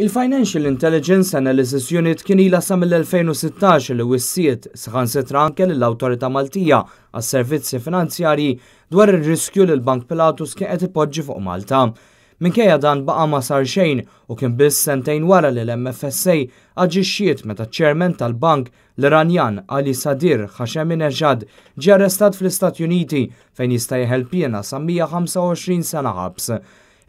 Il-Financial Intelligence Analysis Unit kien ila sa mill-2016 li wissiet sħan setra anke l-Awtorità Maltija għas servizzi finanzjarji dwar ir-riskju li l-Bank Pilatus kien qed ipoġġi fuq Malta. Minkejja dan baqa ma sar xejn u kien biss sentejn wara li l-MFSA aġixxiet meta ċermen tal-bank l-Iranjan Ali Sadir Hasheminerġad ġi arrestat fl-Istati Uniti fejn jista' jeħel pjena sa 125 sena ħabs.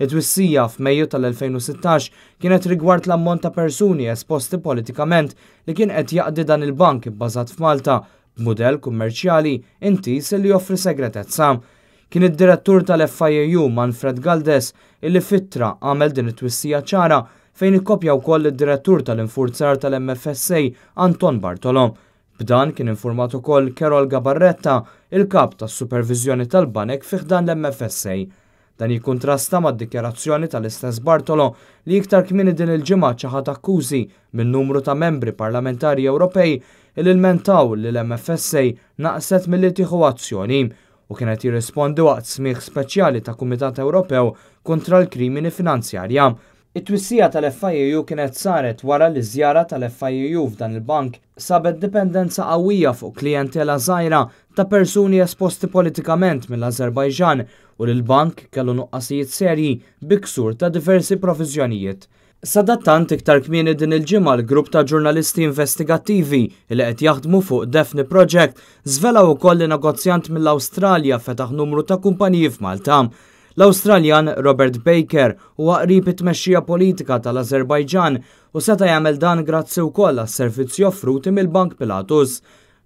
It-twissija f'Mejju tal-2016 kienet rigward l-ammont ta' persuni esposti politikament li kien qed jaqdi dan il-bank bbażat f'Malta b'mudell kummerċjali intis li joffri segretezza. Kien id-direttur tal-FIU Manfred Galdes illi fittra għamel din it-twissija ċara fejn ikkopja wkoll id-direttur tal-infurzar tal-MFSA Anton Bartolom. B'dan kien informat ukoll Carol Gabarretta, il-kap tas-supervizjoni tal-banek fiħdan l-MFSA. Dan jikkontrasta mad dikjarazzjoni tal-istess Bartolo li iktar kmini din il-ġimgħa ċaħat akkużi minn numru ta' membri parlamentari Ewropej il ilmentaw li l-MFSA naqset milli tieħu azzjoni u kienet jirrispondi waqt smigħ speċjali ta' Kumitat Ewropew kontra l-krimini finanzjarja It-twissija tal-FIU kienet saret wara li żjara tal-FIU f'dan il-bank sabet dipendenza qawwija fuq klientela żgħira ta' persuni esposti politikament mill-Azerbajġan u li l-bank kellu nuqqasijiet serji biksur ta' diversi professjonijiet. Sadattant iktar kmieni din il-ġimgħa l-grupp ta' ġurnalisti investigattivi li qed jaħdmu fuq Defni Project żvelaw ukoll li negozjant mill-Awstralja fetaħ numru ta' kumpaniji f'Malta L-Australjan Robert Baker huwa qrib it-tmexxija politika tal-Azerbajġan u seta' jagħmel dan grazzi wkoll għas-servizzi offruti mill-Bank Pilatus.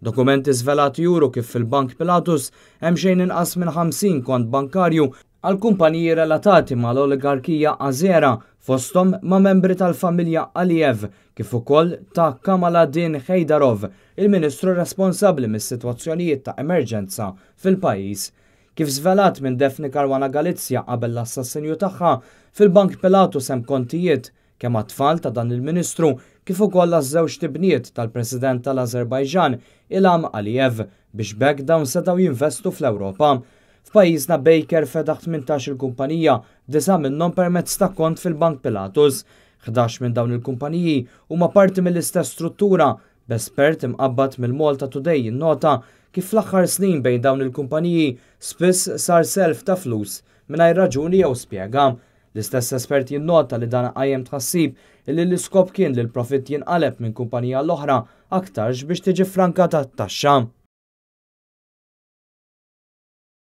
Dokumenti svelati juru kif fil-Bank Pilatus hemm xejn inqas minn 50 kont bankarju għal kumpaniji relatati mal-oligarkija Azera fostom ma' membri tal-familja Aliyev kif ukoll ta' Kamaladin Hejdarov, il-Ministru responsabbli mis-sitwazzjonijiet ta' emerġenza fil-pajjiż kif zvelat minn Defni Karwana Galizja qabel l-assassinju tagħha fil-Bank Pelatu sem kontijiet kemm għat-tfal ta' dan il-Ministru kif ukoll żewġ tibniet tal-President tal-Azerbajġan Ilham Aliyev biex bekk dawn setgħu jinvestu fl-Ewropa. F'pajjiżna Baker fedaħ 18 il-kumpanija disa' minnhom permezz ta' kont fil-Bank Pilatus. 11 minn dawn il-kumpaniji huma parti mill-istess struttura B'espert imqabbat mill-Malta Today nota kif fl-aħħar snin bejn dawn il-kumpaniji spiss sar self ta' flus mingħajr raġuni jew spjega. L-istess espert jinnota li dan qajjem tħassib illi l-iskop kien li l-profitt jinqaleb minn kumpanija l-oħra aktarx biex tiġi franka ta' taxxa.